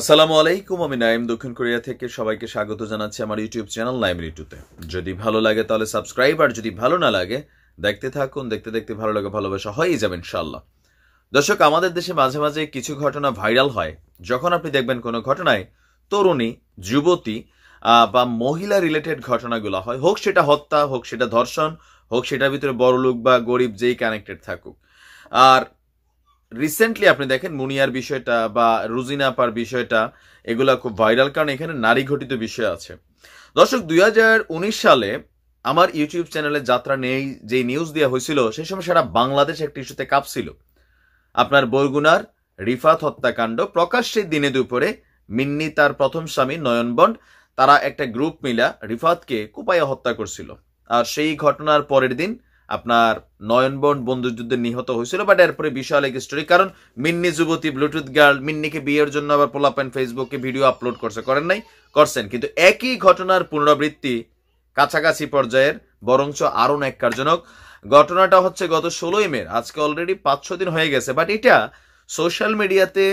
আসসালামু আলাইকুম আমি নাইম দক্ষিণ কোরিয়া থেকে সবাইকে স্বাগত জানাচ্ছি আমার ইউটিউব চ্যানেল নাইম রিটুতে যদি ভালো লাগে তাহলে সাবস্ক্রাইব আর যদি ভালো না লাগে দেখতে থাকুন দেখতে দেখতে ভালো লাগে ভালোবাসা হয়েই যাবেন ইনশাল্লাহ দর্শক আমাদের দেশে মাঝে মাঝে কিছু ঘটনা ভাইরাল হয় যখন আপনি দেখবেন কোনো ঘটনায় তরুণী যুবতী বা মহিলা রিলেটেড ঘটনাগুলো হয় হোক সেটা হত্যা হোক সেটা ধর্ষণ হোক সেটার ভিতরে বড়লোক বা গরিব যেই কানেক্টেড থাকুক আর রিসেন্টলি আপনি দেখেন মুনিয়ার বিষয়টা বা রুজিনা পার বিষয়টা এগুলা খুব ভাইরাল কারণ এখানে নারী ঘটিত বিষয় আছে দর্শক দুই সালে আমার ইউটিউব চ্যানেলে যাত্রা নেই যে নিউজ দেওয়া হয়েছিল সেই সময় সারা বাংলাদেশ একটি ইস্যুতে কাঁপছিল আপনার বরগুনার রিফাত হত্যাকাণ্ড প্রকাশ্যে দিনে দুপুরে মিন্নি তার প্রথম স্বামী নয়নবন্ড তারা একটা গ্রুপ মিলা রিফাতকে কুপাইয়া হত্যা করছিল আর সেই ঘটনার পরের দিন আপনার নয়নবন বন্ধুযুদ্ধে নিহত হয়েছিল বাট এরপরে বিশাল এক স্টোরি কারণ মিন্নি যুবতী ব্লুটুথ গার্ল মিন্নিকে বিয়ের জন্য আবার পোলাপেন ফেসবুকে ভিডিও আপলোড করছে করেন নাই করছেন কিন্তু একই ঘটনার পুনরাবৃত্তি কাছাকাছি পর্যায়ের বরঞ্চ আরও ন্যাক্কারজনক ঘটনাটা হচ্ছে গত ষোলোই মে আজকে অলরেডি পাঁচ ছ দিন হয়ে গেছে বাট এটা সোশ্যাল মিডিয়াতে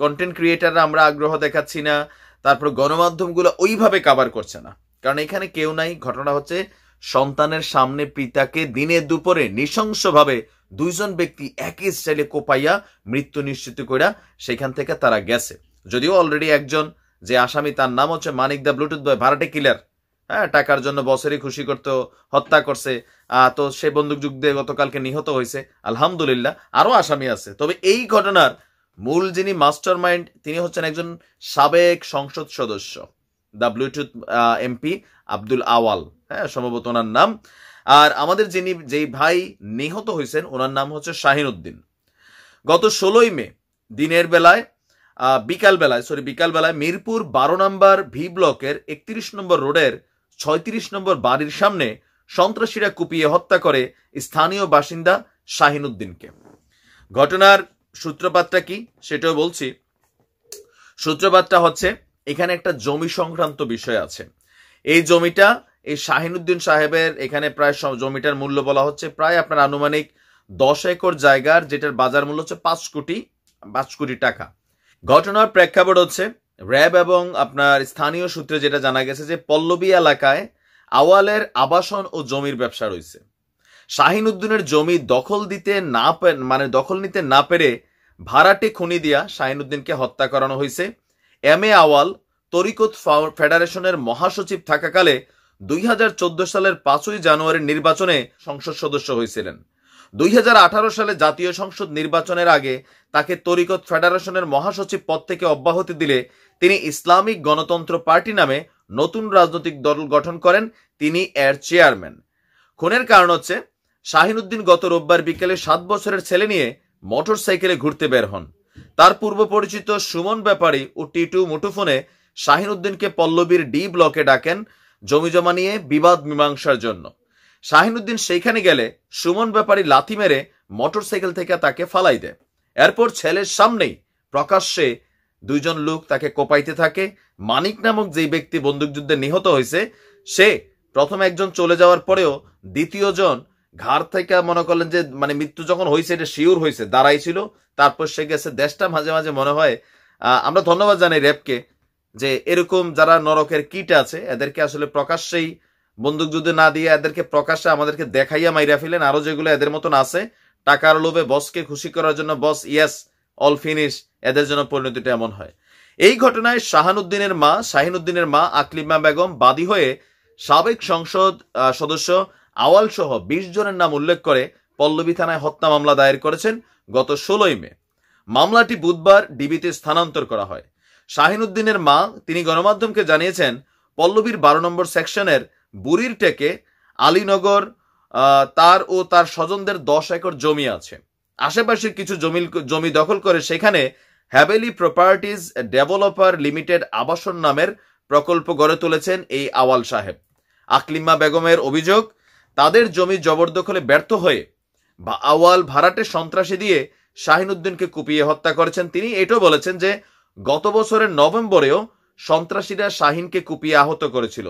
কন্টেন্ট ক্রিয়েটাররা আমরা আগ্রহ দেখাচ্ছি না তারপর গণমাধ্যমগুলো ওইভাবে কাভার করছে না কারণ এখানে কেউ নাই ঘটনা হচ্ছে সন্তানের সামনে পিতাকে দিনে দুপুরে নৃশংসভাবে দুইজন ব্যক্তি একই স্টাইলে কোপাইয়া মৃত্যু নিশ্চিত করিয়া সেখান থেকে তারা গেছে যদিও অলরেডি একজন যে আসামি তার নাম হচ্ছে মানিক দা ব্লুটুথ বয় ভাড়াটে কিলার হ্যাঁ টাকার জন্য বছরই খুশি করতে হত্যা করছে তো সে বন্দুক যুগ দিয়ে গতকালকে নিহত হয়েছে আলহামদুলিল্লাহ আরও আসামি আছে তবে এই ঘটনার মূল যিনি মাস্টার মাইন্ড তিনি হচ্ছেন একজন সাবেক সংসদ সদস্য the Bluetooth MP Abdul Awal হ্যাঁ সম্ভবত ওনার নাম আর আমাদের যিনি যেই ভাই নিহত হয়েছেন ওনার নাম হচ্ছে শাহিন উদ্দিন গত ষোলোই মে দিনের বেলায় বিকাল বেলায় সরি বিকাল বেলায় মিরপুর বারো নম্বর ভি ব্লকের একত্রিশ নম্বর রোডের ছয়ত্রিশ নম্বর বাড়ির সামনে সন্ত্রাসীরা কুপিয়ে হত্যা করে স্থানীয় বাসিন্দা শাহিন উদ্দিনকে ঘটনার সূত্রপাতটা কি সেটাও বলছি সূত্রপাতটা হচ্ছে এখানে একটা জমি সংক্রান্ত বিষয় আছে এই জমিটা এই শাহিনুদ্দিন সাহেবের এখানে প্রায় জমিটার মূল্য বলা হচ্ছে প্রায় আপনার আনুমানিক দশ একর জায়গার যেটার বাজার মূল্য হচ্ছে পাঁচ কোটি পাঁচ কোটি টাকা ঘটনার প্রেক্ষাপট হচ্ছে র্যাব এবং আপনার স্থানীয় সূত্রে যেটা জানা গেছে যে পল্লবী এলাকায় আওয়ালের আবাসন ও জমির ব্যবসা রয়েছে শাহিন উদ্দিনের জমি দখল দিতে না মানে দখল নিতে না পেরে ভাড়াটে খুনি দিয়া শাহিন উদ্দিনকে হত্যা করানো হয়েছে এম এ আওয়াল তরিকত ফেডারেশনের মহাসচিব থাকাকালে দুই হাজার চোদ্দ সালের পাঁচই জানুয়ারির নির্বাচনে সংসদ সদস্য হয়েছিলেন দুই হাজার সালে জাতীয় সংসদ নির্বাচনের আগে তাকে তরিকত ফেডারেশনের মহাসচিব পদ থেকে অব্যাহতি দিলে তিনি ইসলামিক গণতন্ত্র পার্টি নামে নতুন রাজনৈতিক দল গঠন করেন তিনি এর চেয়ারম্যান খুনের কারণ হচ্ছে শাহিনুদ্দিন গত রোববার বিকেলে সাত বছরের ছেলে নিয়ে মোটর সাইকেলে ঘুরতে বের হন তার পূর্ব পরিচিত সুমন ব্যাপারী ও টিটু মুঠোফোনে শাহিনুদ্দিনকে পল্লবীর ডি ব্লকে ডাকেন জমি জমা নিয়ে বিবাদ মীমাংসার জন্য শাহিনুদ্দিন সেইখানে গেলে সুমন ব্যাপারী লাথি মেরে সাইকেল থেকে তাকে ফালাই দেয় এরপর ছেলের সামনেই প্রকাশ্যে দুইজন লোক তাকে কোপাইতে থাকে মানিক নামক যেই ব্যক্তি বন্দুকযুদ্ধে নিহত হয়েছে সে প্রথম একজন চলে যাওয়ার পরেও দ্বিতীয়জন ঘাড় থেকে মনে করলেন যে মানে মৃত্যু যখন হয়েছে এটা শিওর হয়েছে দাঁড়াই ছিল তারপর সে গেছে দেশটা মাঝে মাঝে মনে হয় আমরা ধন্যবাদ জানাই র্যাবকে যে এরকম যারা নরকের কিট আছে এদেরকে আসলে প্রকাশ্যেই বন্দুক যুদ্ধে না দিয়ে এদেরকে প্রকাশ্যে আমাদেরকে দেখাইয়া মাইরা ফেলেন আরো যেগুলো এদের মতন আছে টাকার লোভে বসকে খুশি করার জন্য বস ইয়াস অল ফিনিশ এদের জন্য পরিণতিটা এমন হয় এই ঘটনায় শাহানুদ্দিনের মা শাহিনুদ্দিনের মা আকলিমা বেগম বাদী হয়ে সাবেক সংসদ সদস্য আওয়াল সহ বিশ জনের নাম উল্লেখ করে পল্লবী থানায় হত্যা মামলা দায়ের করেছেন গত ষোলোই মে মামলাটি বুধবার ডিবিতে স্থানান্তর করা হয় শাহিনুদ্দিনের মা তিনি গণমাধ্যমকে জানিয়েছেন পল্লবীর বারো নম্বর সেকশনের বুড়ির টেকে আলীনগর তার ও তার স্বজনদের দশ একর জমি আছে আশেপাশের কিছু জমি জমি দখল করে সেখানে হ্যাভেলি প্রপার্টিজ ডেভেলপার লিমিটেড আবাসন নামের প্রকল্প গড়ে তুলেছেন এই আওয়াল সাহেব আকলিমা বেগমের অভিযোগ তাদের জমি জবরদখলে ব্যর্থ হয়ে বা আওয়াল ভাড়াটে সন্ত্রাসী দিয়ে শাহিনুদ্দিনকে কুপিয়ে হত্যা করেছেন তিনি এটাও বলেছেন যে গত বছরের নভেম্বরেও সন্ত্রাসীরা শাহিনকে কুপিয়ে আহত করেছিল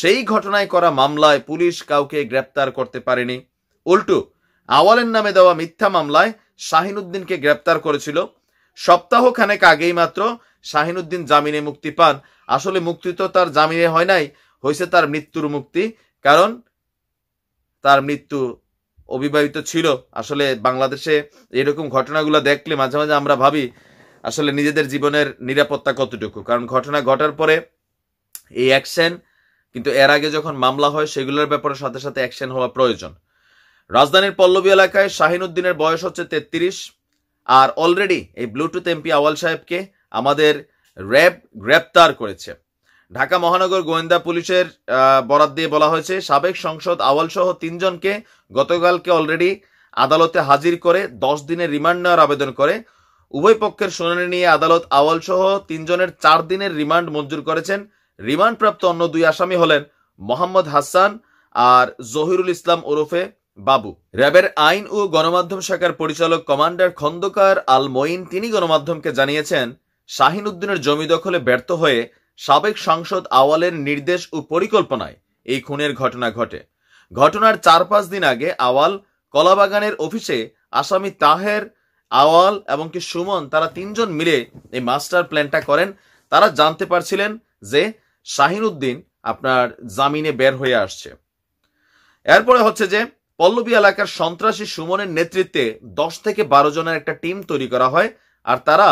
সেই ঘটনায় করা মামলায় পুলিশ কাউকে গ্রেপ্তার করতে পারেনি উল্টু আওয়ালের নামে দেওয়া মিথ্যা মামলায় শাহিনুদ্দিনকে গ্রেপ্তার করেছিল সপ্তাহখানেক আগেই মাত্র শাহিনুদ্দিন জামিনে মুক্তি পান আসলে মুক্তি তো তার জামিনে হয় নাই হয়েছে তার মৃত্যুর মুক্তি কারণ তার মৃত্যু অবিবাহিত ছিল আসলে বাংলাদেশে এরকম ঘটনাগুলো দেখলে মাঝে মাঝে আমরা ভাবি আসলে নিজেদের জীবনের নিরাপত্তা কতটুকু কারণ ঘটনা ঘটার পরে এই অ্যাকশন কিন্তু এর আগে যখন মামলা হয় সেগুলোর ব্যাপারে সাথে সাথে অ্যাকশন হওয়া প্রয়োজন রাজধানীর পল্লবী এলাকায় শাহিনুদ্দিনের বয়স হচ্ছে তেত্রিশ আর অলরেডি এই ব্লুটুথ এমপি আওয়াল সাহেবকে আমাদের র্যাব গ্রেপ্তার করেছে ঢাকা মহানগর গোয়েন্দা পুলিশের বরাত দিয়ে বলা হয়েছে সাবেক সংসদ আওয়ালসহ তিনজনকে গতকালকে অলরেডি আদালতে হাজির করে দশ দিনের রিমান্ড নেওয়ার আবেদন করে উভয় পক্ষের শুনানি নিয়ে আদালত আওয়ালসহ তিনজনের চার দিনের রিমান্ড মঞ্জুর করেছেন রিমান্ডপ্রাপ্ত অন্য দুই আসামি হলেন মোহাম্মদ হাসান আর জহিরুল ইসলাম ওরফে বাবু র্যাবের আইন ও গণমাধ্যম শাখার পরিচালক কমান্ডার খন্দকার আল মঈন তিনি গণমাধ্যমকে জানিয়েছেন শাহিন উদ্দিনের জমি দখলে ব্যর্থ হয়ে সাবেক সাংসদ আওয়ালের নির্দেশ ও পরিকল্পনায় এই খুনের ঘটনা ঘটে ঘটনার চার পাঁচ দিন আগে আওয়াল কলাবাগানের অফিসে আসামি তাহের আওয়াল এবং কি সুমন তারা তিনজন মিলে এই মাস্টার প্ল্যানটা করেন তারা জানতে পারছিলেন যে শাহিনুদ্দিন আপনার জামিনে বের হয়ে আসছে এরপরে হচ্ছে যে পল্লবী এলাকার সন্ত্রাসী সুমনের নেতৃত্বে দশ থেকে বারো জনের একটা টিম তৈরি করা হয় আর তারা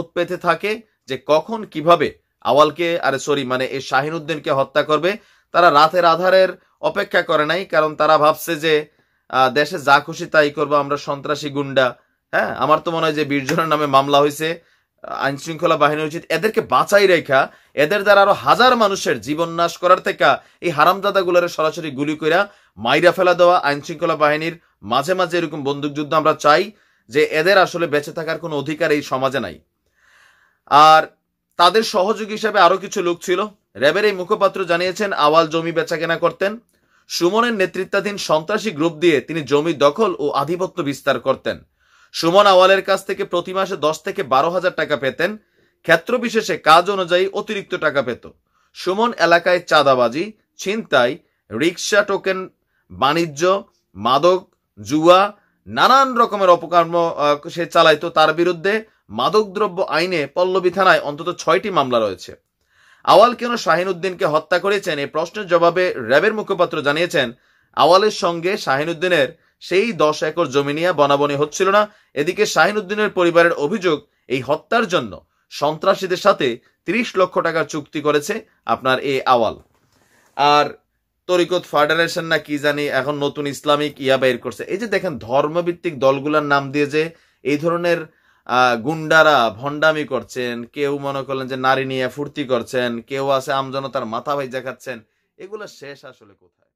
উৎপেতে থাকে যে কখন কিভাবে আওয়ালকে আরে সরি মানে এই শাহিনুদ্দিনকে হত্যা করবে তারা রাতের আধারের অপেক্ষা করে নাই কারণ তারা ভাবছে যে দেশে যা খুশি তাই করবো আমরা সন্ত্রাসী গুন্ডা হ্যাঁ আমার তো মনে হয় যে বীরজনের নামে মামলা হয়েছে আইন শৃঙ্খলা বাহিনী উচিত এদেরকে বাঁচাই রেখা এদের দ্বারা আরো হাজার মানুষের জীবন নাশ করার থেকে এই হারামজাদাগুলোর সরাসরি গুলি কইরা মাইরা ফেলা দেওয়া আইন শৃঙ্খলা বাহিনীর মাঝে মাঝে এরকম বন্দুকযুদ্ধ আমরা চাই যে এদের আসলে বেঁচে থাকার কোনো অধিকার এই সমাজে নাই আর তাদের সহযোগী হিসাবে আরও কিছু লোক ছিল র্যাবের এই মুখপাত্র জানিয়েছেন আওয়াল জমি বেচাকেনা করতেন সুমনের নেতৃত্বাধীন সন্ত্রাসী গ্রুপ দিয়ে তিনি জমি দখল ও আধিপত্য বিস্তার করতেন সুমন আওয়ালের কাছ থেকে প্রতি মাসে দশ থেকে বারো হাজার টাকা পেতেন ক্ষেত্র বিশেষে কাজ অনুযায়ী অতিরিক্ত টাকা পেত সুমন এলাকায় চাঁদাবাজি ছিনতাই রিক্সা টোকেন বাণিজ্য মাদক জুয়া নানান রকমের অপকর্ম সে চালাইতো তার বিরুদ্ধে মাদকদ্রব্য আইনে পল্লবী থানায় অন্তত ছয়টি মামলা রয়েছে আওয়াল কেন শাহিনুদ্দিনকে হত্যা করেছেন এই প্রশ্নের জবাবে র্যাবের মুখপাত্র জানিয়েছেন আওয়ালের সঙ্গে শাহিনুদ্দিনের সেই দশ একর জমি নিয়ে বনাবনি হচ্ছিল না এদিকে শাহিনুদ্দিনের পরিবারের অভিযোগ এই হত্যার জন্য সন্ত্রাসীদের সাথে ৩০ লক্ষ টাকার চুক্তি করেছে আপনার এ আওয়াল আর তরিকত ফেডারেশন না কি জানি এখন নতুন ইসলামিক ইয়া বের করছে এই যে দেখেন ধর্মভিত্তিক দলগুলোর নাম দিয়ে যে এই ধরনের গুন্ডারা ভণ্ডামি করছেন কেউ মনে করলেন যে নারী নিয়ে ফুর্তি করছেন কেউ আছে আমজনতার মাথা ভাই দেখাচ্ছেন এগুলো শেষ আসলে কোথায়